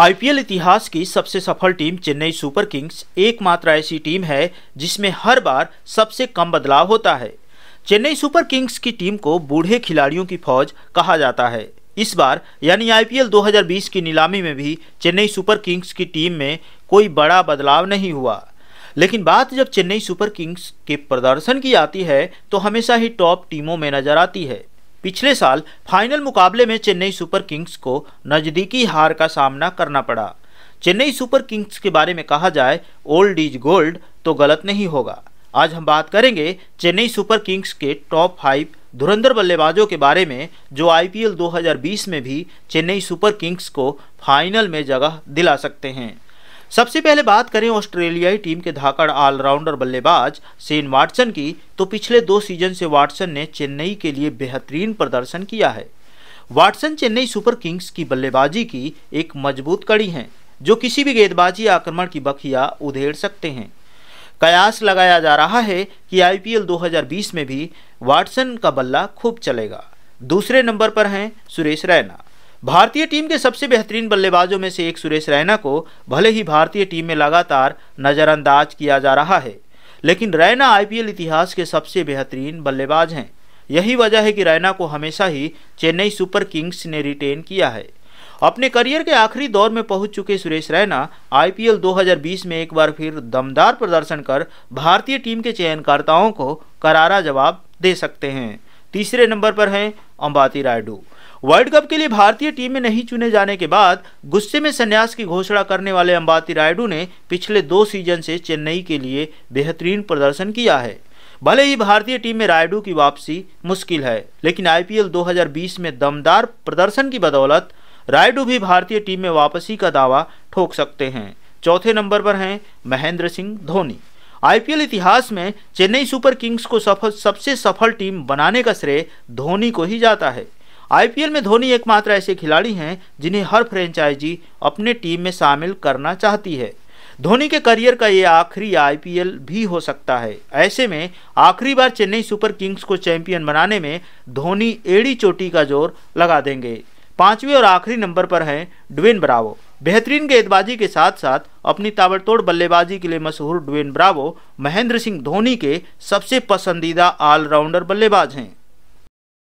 IPL इतिहास की सबसे सफल टीम चेन्नई सुपर किंग्स एकमात्र ऐसी टीम है जिसमें हर बार सबसे कम बदलाव होता है चेन्नई सुपर किंग्स की टीम को बूढ़े खिलाड़ियों की फौज कहा जाता है इस बार यानी आईपीएल 2020 की नीलामी में भी चेन्नई सुपर किंग्स की टीम में कोई बड़ा बदलाव नहीं हुआ लेकिन बात जब चेन्नई सुपर किंग्स के प्रदर्शन की आती है तो हमेशा ही टॉप टीमों में नजर आती है पिछले साल फाइनल मुकाबले में चेन्नई सुपर किंग्स को नज़दीकी हार का सामना करना पड़ा चेन्नई सुपर किंग्स के बारे में कहा जाए ओल्ड इज गोल्ड तो गलत नहीं होगा आज हम बात करेंगे चेन्नई सुपर किंग्स के टॉप फाइव धुरंधर बल्लेबाजों के बारे में जो आईपीएल 2020 में भी चेन्नई सुपर किंग्स को फाइनल में जगह दिला सकते हैं सबसे पहले बात करें ऑस्ट्रेलियाई टीम के धाकड़ ऑलराउंडर बल्लेबाज सेन वाटसन की तो पिछले दो सीजन से वाटसन ने चेन्नई के लिए बेहतरीन प्रदर्शन किया है वाटसन चेन्नई सुपर किंग्स की बल्लेबाजी की एक मजबूत कड़ी हैं जो किसी भी गेंदबाजी आक्रमण की बखिया उधेड़ सकते हैं कयास लगाया जा रहा है कि आईपीएल 2020 में भी वाटसन का बल्ला खूब चलेगा दूसरे नंबर पर हैं सुरेश रैना भारतीय टीम के सबसे बेहतरीन बल्लेबाजों में से एक सुरेश रैना को भले ही भारतीय टीम में लगातार नज़रअंदाज किया जा रहा है लेकिन रैना आईपीएल इतिहास के सबसे बेहतरीन बल्लेबाज हैं यही वजह है कि रैना को हमेशा ही चेन्नई सुपर किंग्स ने रिटेन किया है अपने करियर के आखिरी दौर में पहुंच चुके सुरेश रैना आईपीएल 2020 में एक बार फिर दमदार प्रदर्शन कर भारतीय टीम के चयनकर्ताओं को करारा जवाब दे सकते हैं तीसरे नंबर पर हैं अंबाती रायडू वर्ल्ड कप के लिए भारतीय टीम में नहीं चुने जाने के बाद गुस्से में संन्यास की घोषणा करने वाले अंबाती रायडू ने पिछले दो सीजन से चेन्नई के लिए बेहतरीन प्रदर्शन किया है भले ही भारतीय टीम में रायडू की वापसी मुश्किल है लेकिन आईपीएल 2020 में दमदार प्रदर्शन की बदौलत रायडू भी भारतीय टीम में वापसी का दावा ठोक सकते हैं चौथे नंबर पर हैं महेंद्र सिंह धोनी आईपीएल इतिहास में चेन्नई सुपर किंग्स को सफल सबसे सफल टीम बनाने का श्रेय धोनी को ही जाता है आईपीएल में धोनी एकमात्र ऐसे खिलाड़ी हैं जिन्हें हर फ्रेंचाइजी अपने टीम में शामिल करना चाहती है धोनी के करियर का ये आखिरी आईपीएल भी हो सकता है ऐसे में आखिरी बार चेन्नई सुपर किंग्स को चैंपियन बनाने में धोनी एड़ी चोटी का जोर लगा देंगे पांचवें और आखिरी नंबर पर हैं ड्वेन ब्रावो बेहतरीन गेंदबाजी के साथ साथ अपनी ताबड़तोड़ बल्लेबाजी के लिए मशहूर ड्वेन ब्रावो महेंद्र सिंह धोनी के सबसे पसंदीदा ऑलराउंडर बल्लेबाज हैं